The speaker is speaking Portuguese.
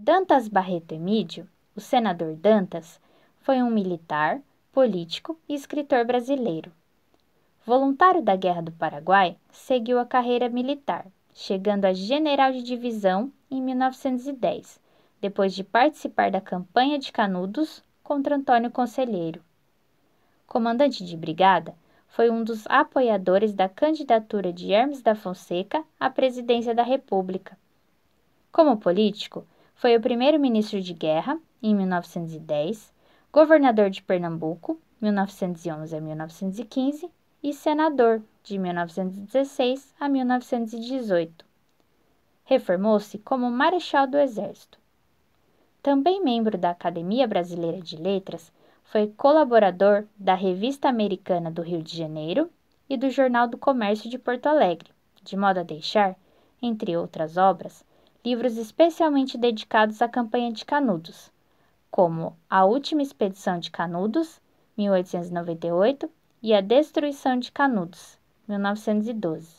Dantas Barreto Emídio, o senador Dantas, foi um militar, político e escritor brasileiro. Voluntário da Guerra do Paraguai, seguiu a carreira militar, chegando a general de divisão em 1910, depois de participar da campanha de Canudos contra Antônio Conselheiro. Comandante de brigada, foi um dos apoiadores da candidatura de Hermes da Fonseca à presidência da República. Como político, foi o primeiro ministro de guerra, em 1910, governador de Pernambuco, 1911 a 1915, e senador, de 1916 a 1918. Reformou-se como marechal do Exército. Também membro da Academia Brasileira de Letras, foi colaborador da Revista Americana do Rio de Janeiro e do Jornal do Comércio de Porto Alegre, de modo a deixar, entre outras obras, livros especialmente dedicados à campanha de Canudos, como A Última Expedição de Canudos, 1898, e A Destruição de Canudos, 1912.